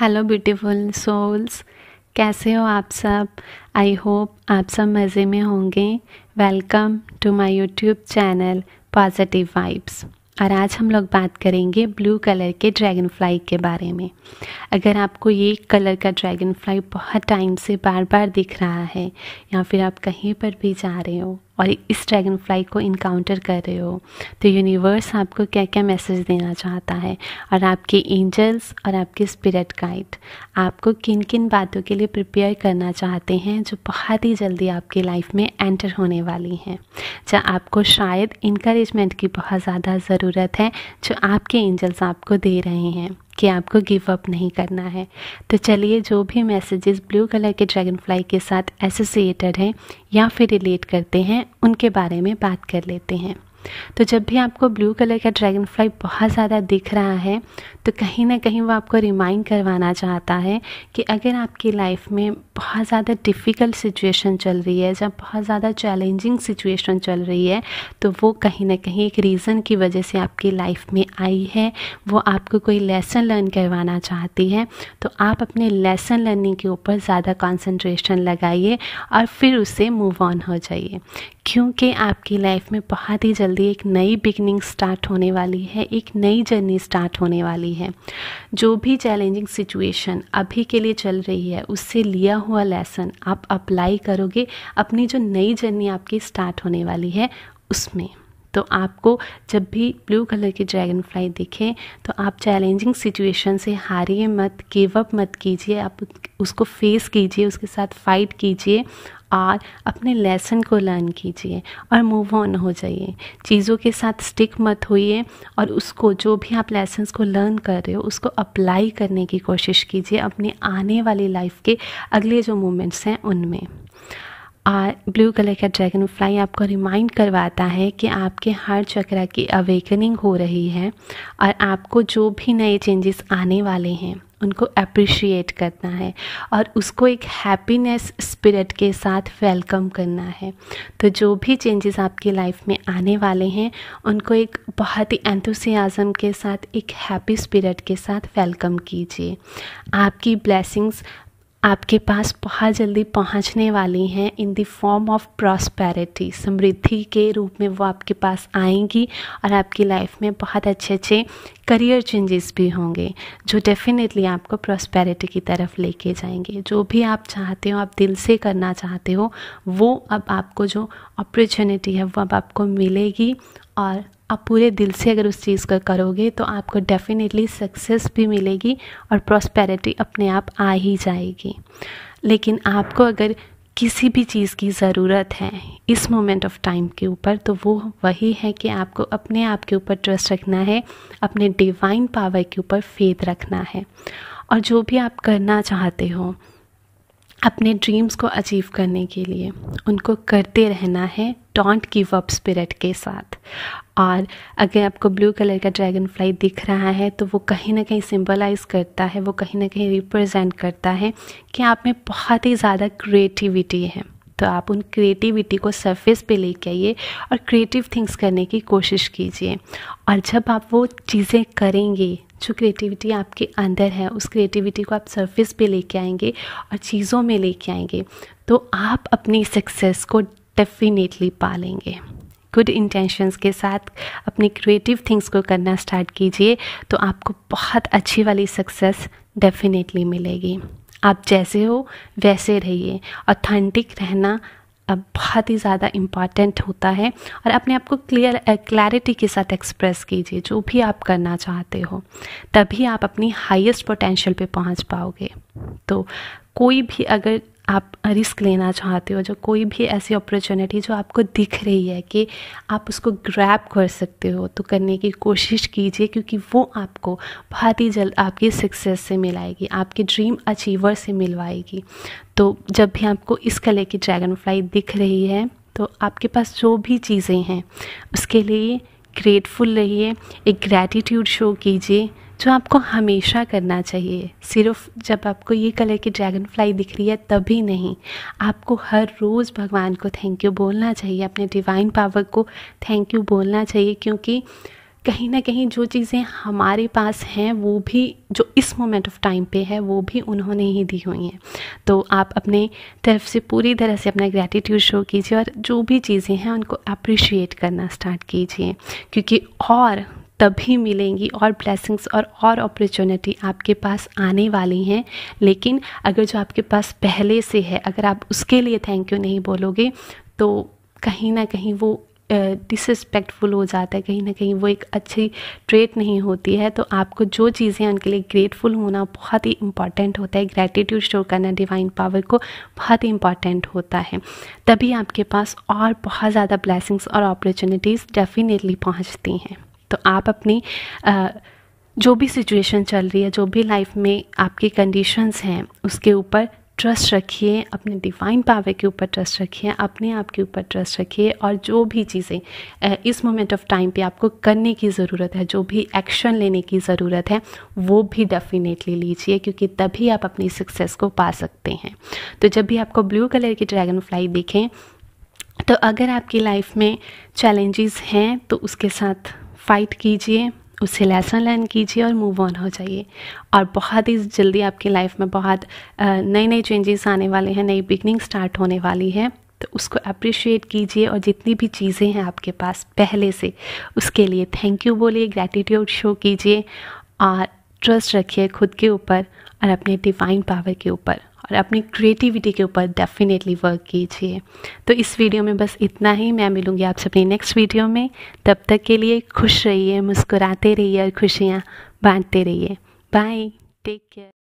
hello beautiful souls कैसे हो आप सब आई होप आप सब मज़े में होंगे welcome to my YouTube channel positive vibes और आज हम लोग बात करेंगे ब्लू कलर के ड्रैगन फ्लाई के बारे में अगर आपको ये कलर का ड्रैगन फ्लाई बहुत टाइम से बार बार दिख रहा है या फिर आप कहीं पर भी जा रहे हो और इस ड्रैगन फ्लाई को इनकाउंटर कर रहे हो तो यूनिवर्स आपको क्या क्या मैसेज देना चाहता है और आपके एंजल्स और आपके स्पिरिट गाइड आपको किन किन बातों के लिए प्रिपेयर करना चाहते हैं जो बहुत ही जल्दी आपकी लाइफ में एंटर होने वाली हैं जहाँ आपको शायद इंक्रेजमेंट की बहुत ज़्यादा ज़रूरत है जो आपके एंजल्स आपको दे रहे हैं कि आपको गिव अप नहीं करना है तो चलिए जो भी मैसेजेस ब्लू कलर के ड्रैगन फ्लाई के साथ एसोसिएटेड हैं या फिर रिलेट करते हैं उनके बारे में बात कर लेते हैं तो जब भी आपको ब्लू कलर का ड्रैगन फ्लाई बहुत ज़्यादा दिख रहा है तो कहीं ना कहीं वो आपको रिमाइंड करवाना चाहता है कि अगर आपकी लाइफ में बहुत ज़्यादा डिफ़िकल्ट सिचुएशन चल रही है जब बहुत ज़्यादा चैलेंजिंग सिचुएशन चल रही है तो वो कहीं ना कहीं एक रीज़न की वजह से आपकी लाइफ में आई है वो आपको कोई लेसन लर्न करवाना चाहती है तो आप अपने लेसन लर्निंग के ऊपर ज़्यादा कॉन्सेंट्रेशन लगाइए और फिर उससे मूव ऑन हो जाइए क्योंकि आपकी लाइफ में बहुत ही जल्दी एक नई बिगनिंग स्टार्ट होने वाली है एक नई जर्नी स्टार्ट होने वाली है जो भी चैलेंजिंग सिचुएशन अभी के लिए चल रही है उससे लिया हुआ लेसन आप अप्लाई करोगे अपनी जो नई जर्नी आपकी स्टार्ट होने वाली है उसमें तो आपको जब भी ब्लू कलर की ड्रैगन फ्लाई दिखे तो आप चैलेंजिंग सिचुएशन से हारिए मत गिव अप मत कीजिए आप उसको फेस कीजिए उसके साथ फाइट कीजिए और अपने लेसन को लर्न कीजिए और मूव ऑन हो जाइए चीज़ों के साथ स्टिक मत होइए और उसको जो भी आप लेसन को लर्न कर रहे हो उसको अप्लाई करने की कोशिश कीजिए अपने आने वाली लाइफ के अगले जो मोमेंट्स हैं उनमें ब्लू कलर का ड्रैगन फ्लाई आपको रिमाइंड करवाता है कि आपके हर चक्र की अवेकनिंग हो रही है और आपको जो भी नए चेंजेस आने वाले हैं उनको अप्रिशिएट करना है और उसको एक हैप्पीनेस स्पिरिट के साथ वेलकम करना है तो जो भी चेंजेस आपकी लाइफ में आने वाले हैं उनको एक बहुत ही एंथुसियाज़म के साथ एक हैप्पी स्पिरिट के साथ वेलकम कीजिए आपकी ब्लेसिंग्स आपके पास बहुत जल्दी पहुंचने वाली हैं in the form of prosperity समृद्धि के रूप में वो आपके पास आएंगी और आपकी लाइफ में बहुत अच्छे अच्छे करियर चेंजेस भी होंगे जो डेफिनेटली आपको प्रॉस्पेरिटी की तरफ लेके जाएंगे जो भी आप चाहते हो आप दिल से करना चाहते हो वो अब आपको जो अपॉर्चुनिटी है वो अब आपको मिलेगी और आप पूरे दिल से अगर उस चीज़ का करोगे तो आपको डेफिनेटली सक्सेस भी मिलेगी और प्रॉस्पेरिटी अपने आप आ ही जाएगी लेकिन आपको अगर किसी भी चीज़ की ज़रूरत है इस मोमेंट ऑफ टाइम के ऊपर तो वो वही है कि आपको अपने आप के ऊपर ट्रस्ट रखना है अपने डिवाइन पावर के ऊपर फेथ रखना है और जो भी आप करना चाहते हो अपने ड्रीम्स को अचीव करने के लिए उनको करते रहना है डोंट गिव अप स्पिरिट के साथ और अगर आपको ब्लू कलर का ड्रैगन फ्लाई दिख रहा है तो वो कहीं ना कहीं सिंबलाइज करता है वो कहीं ना कहीं रिप्रेजेंट करता है कि आप में बहुत ही ज़्यादा क्रिएटिविटी है तो आप उन क्रिएटिविटी को सरफेस पे लेके आइए और क्रिएटिव थिंग्स करने की कोशिश कीजिए और जब आप वो चीज़ें करेंगे जो क्रिएटिविटी आपके अंदर है उस क्रिएटिविटी को आप सरफेस पे लेके आएंगे और चीज़ों में लेके आएंगे तो आप अपनी सक्सेस को डेफिनेटली पालेंगे गुड इंटेंशंस के साथ अपनी क्रिएटिव थिंग्स को करना स्टार्ट कीजिए तो आपको बहुत अच्छी वाली सक्सेस डेफिनेटली मिलेगी आप जैसे हो वैसे रहिए ऑथेंटिक रहना बहुत ही ज़्यादा इम्पॉर्टेंट होता है और अपने आप को क्लियर क्लैरिटी के साथ एक्सप्रेस कीजिए जो भी आप करना चाहते हो तभी आप अपनी हाईएस्ट पोटेंशियल पे पहुंच पाओगे तो कोई भी अगर आप रिस्क लेना चाहते हो जो कोई भी ऐसी अपॉर्चुनिटी जो आपको दिख रही है कि आप उसको ग्रैप कर सकते हो तो करने की कोशिश कीजिए क्योंकि वो आपको बहुत ही जल्द आपकी सक्सेस से मिलाएगी आपके ड्रीम अचीवर से मिलवाएगी तो जब भी आपको इस कलर की ड्रैगन फ्लाई दिख रही है तो आपके पास जो भी चीज़ें हैं उसके लिए ग्रेटफुल रहिए एक ग्रैटिट्यूड शो कीजिए जो आपको हमेशा करना चाहिए सिर्फ जब आपको ये कलर की ड्रैगन फ्लाई दिख रही है तभी नहीं आपको हर रोज़ भगवान को थैंक यू बोलना चाहिए अपने डिवाइन पावर को थैंक यू बोलना चाहिए क्योंकि कहीं ना कहीं जो चीज़ें हमारे पास हैं वो भी जो इस मोमेंट ऑफ टाइम पे है वो भी उन्होंने ही दी हुई हैं तो आप अपने तरफ से पूरी तरह से अपना ग्रैटिट्यूड शो कीजिए और जो भी चीज़ें हैं उनको अप्रिशिएट करना स्टार्ट कीजिए क्योंकि और तभी मिलेंगी और ब्लेसिंग्स और और अपॉर्चुनिटी आपके पास आने वाली हैं लेकिन अगर जो आपके पास पहले से है अगर आप उसके लिए थैंक यू नहीं बोलोगे तो कहीं ना कहीं वो डिसरिस्पेक्टफुल uh, हो जाता है कहीं ना कहीं वो एक अच्छी ट्रेट नहीं होती है तो आपको जो चीज़ें उनके लिए ग्रेटफुल होना बहुत ही इंपॉर्टेंट होता है ग्रैटिट्यूड शो करना डिवाइन पावर को बहुत ही इंपॉर्टेंट होता है तभी आपके पास और बहुत ज़्यादा ब्लैसिंग्स और अपॉर्चुनिटीज़ डेफिनेटली पहुँचती हैं तो आप अपनी जो भी सिचुएशन चल रही है जो भी लाइफ में आपकी कंडीशंस हैं उसके ऊपर ट्रस्ट रखिए अपने डिवाइन पावर के ऊपर ट्रस्ट रखिए अपने आप के ऊपर ट्रस्ट रखिए और जो भी चीज़ें इस मोमेंट ऑफ टाइम पे आपको करने की ज़रूरत है जो भी एक्शन लेने की ज़रूरत है वो भी डेफिनेटली लीजिए क्योंकि तभी आप अपनी सक्सेस को पा सकते हैं तो जब भी आपको ब्लू कलर की ड्रैगन फ्लाई देखें तो अगर आपकी लाइफ में चैलेंजेस हैं तो उसके साथ फाइट कीजिए उससे लेसन लर्न कीजिए और मूव ऑन हो जाइए और बहुत ही जल्दी आपकी लाइफ में बहुत नए नए चेंजेस आने वाले हैं नई बिगनिंग स्टार्ट होने वाली है तो उसको अप्रिशिएट कीजिए और जितनी भी चीज़ें हैं आपके पास पहले से उसके लिए थैंक यू बोलिए ग्रैटिट्यूड शो कीजिए और ट्रस्ट रखिए खुद के ऊपर और अपने डिवाइन पावर के ऊपर और अपनी क्रिएटिविटी के ऊपर डेफिनेटली वर्क कीजिए तो इस वीडियो में बस इतना ही मैं मिलूँगी आपसे अपनी नेक्स्ट वीडियो में तब तक के लिए खुश रहिए मुस्कुराते रहिए और खुशियाँ बांटते रहिए बाय टेक केयर